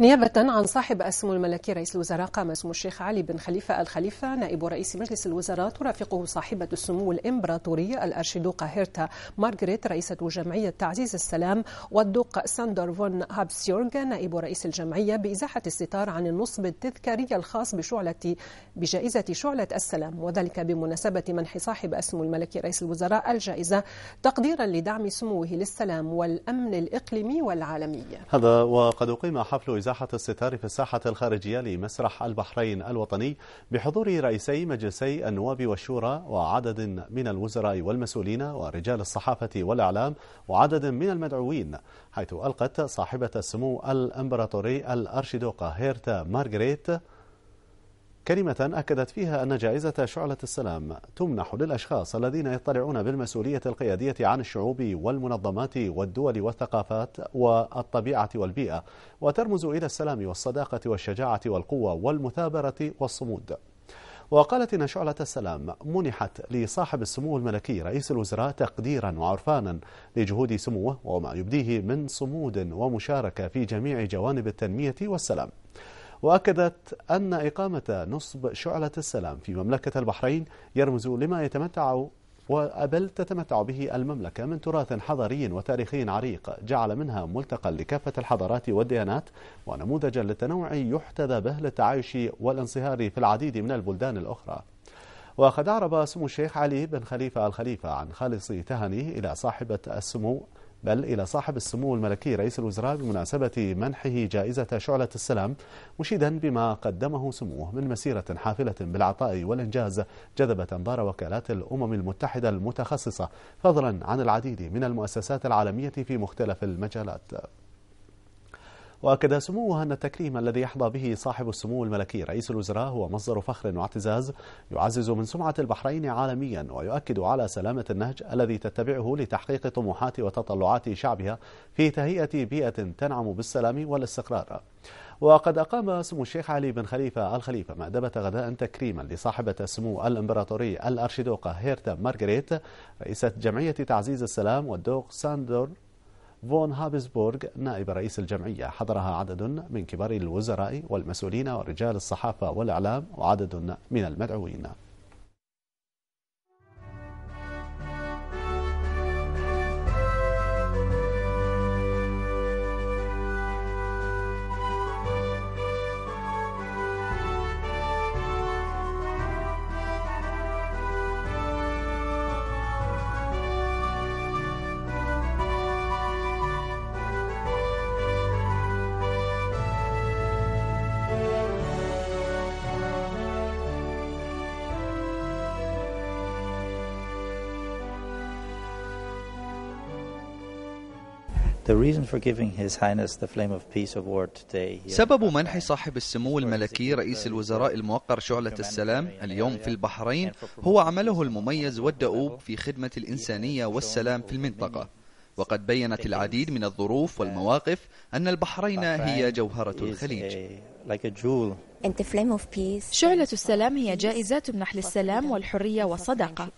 نيابة عن صاحب السمو الملكي رئيس الوزراء قام اسم الشيخ علي بن خليفة الخليفة نائب رئيس مجلس الوزراء ترافقه صاحبة السمو الإمبراطورية الأرشيدوقة هيرتا مارغريت رئيسة جمعية تعزيز السلام والدوق ساندر فون هابسيورغ نائب رئيس الجمعية بإزاحة الستار عن النصب التذكاري الخاص بشعلة بجائزة شعلة السلام وذلك بمناسبة منح صاحب السمو الملكي رئيس الوزراء الجائزة تقديرا لدعم سموه للسلام والأمن الإقليمي والعالمي هذا وقد أقيم حفل إزاحة الستار في الساحة الخارجية لمسرح البحرين الوطني بحضور رئيسي مجلسي النواب والشورى وعدد من الوزراء والمسؤولين ورجال الصحافة والإعلام وعدد من المدعوين حيث ألقت صاحبة السمو الإمبراطوري الأرشيدوقة هيرتا مارغريت كلمة أكدت فيها أن جائزة شعلة السلام تمنح للأشخاص الذين يطلعون بالمسؤولية القيادية عن الشعوب والمنظمات والدول والثقافات والطبيعة والبيئة وترمز إلى السلام والصداقة والشجاعة والقوة والمثابرة والصمود وقالت إن شعلة السلام منحت لصاحب السمو الملكي رئيس الوزراء تقديرا وعرفانا لجهود سموه وما يبديه من صمود ومشاركة في جميع جوانب التنمية والسلام وأكدت أن إقامة نصب شعلة السلام في مملكة البحرين يرمز لما يتمتع بل تتمتع به المملكة من تراث حضاري وتاريخي عريق جعل منها ملتقى لكافة الحضارات والديانات ونموذجا للتنوع يحتذى به للتعايش والانصهار في العديد من البلدان الأخرى وقد أعرب سمو الشيخ علي بن خليفة الخليفة عن خالص تهني إلى صاحبة السمو بل إلى صاحب السمو الملكي رئيس الوزراء بمناسبة منحه جائزة شعلة السلام مشيدا بما قدمه سموه من مسيرة حافلة بالعطاء والإنجاز جذبت أنظار وكالات الأمم المتحدة المتخصصة فضلا عن العديد من المؤسسات العالمية في مختلف المجالات وأكد سموه أن التكريم الذي يحظى به صاحب السمو الملكي رئيس الوزراء هو مصدر فخر واعتزاز يعزز من سمعة البحرين عالميا ويؤكد على سلامة النهج الذي تتبعه لتحقيق طموحات وتطلعات شعبها في تهيئة بيئة تنعم بالسلام والاستقرار وقد أقام سمو الشيخ علي بن خليفة الخليفة مأدبة غداء تكريما لصاحبة السمو الإمبراطوري الأرشيدوقة هيرتا مارغريت رئيسة جمعية تعزيز السلام والدوق ساندور فون هابسبورغ نائب رئيس الجمعية حضرها عدد من كبار الوزراء والمسؤولين ورجال الصحافة والإعلام وعدد من المدعوين سبب منح صاحب السمو الملكي رئيس الوزراء الموقر شعلة السلام اليوم في البحرين هو عمله المميز والدؤوب في خدمة الإنسانية والسلام في المنطقة وقد بينت العديد من الظروف والمواقف أن البحرين هي جوهرة الخليج شعلة السلام هي جائزة تمنح السلام والحرية والصداقة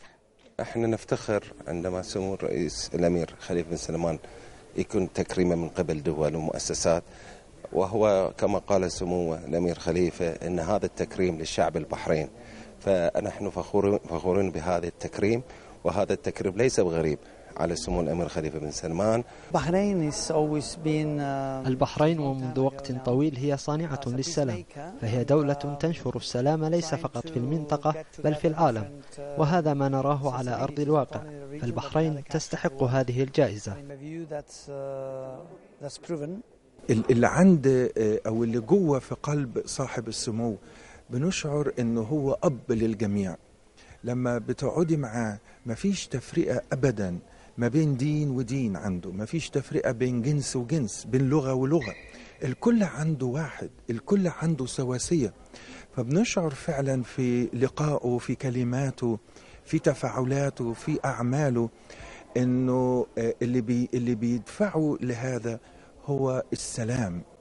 احنا نفتخر عندما سمو الرئيس الامير خليفه بن سلمان يكون تكريمه من قبل دول ومؤسسات وهو كما قال سمو الامير خليفه ان هذا التكريم للشعب البحرين فنحن فخورون فخورين بهذا التكريم وهذا التكريم ليس بغريب على سمو الأمير خليفة بن سلمان uh, البحرين ومنذ وقت طويل هي صانعة للسلام فهي دولة تنشر السلام ليس فقط في المنطقة بل في العالم وهذا ما نراه على أرض الواقع فالبحرين تستحق هذه الجائزة اللي عند آه، أو اللي جوه في قلب صاحب السمو بنشعر أنه هو أب للجميع لما بتقعدي معاه مفيش تفرقة أبداً ما بين دين ودين عنده ما فيش تفرقة بين جنس وجنس بين لغة ولغة الكل عنده واحد الكل عنده سواسية فبنشعر فعلا في لقائه في كلماته في تفاعلاته في أعماله انه آه، اللي بي اللي بيدفعه لهذا هو السلام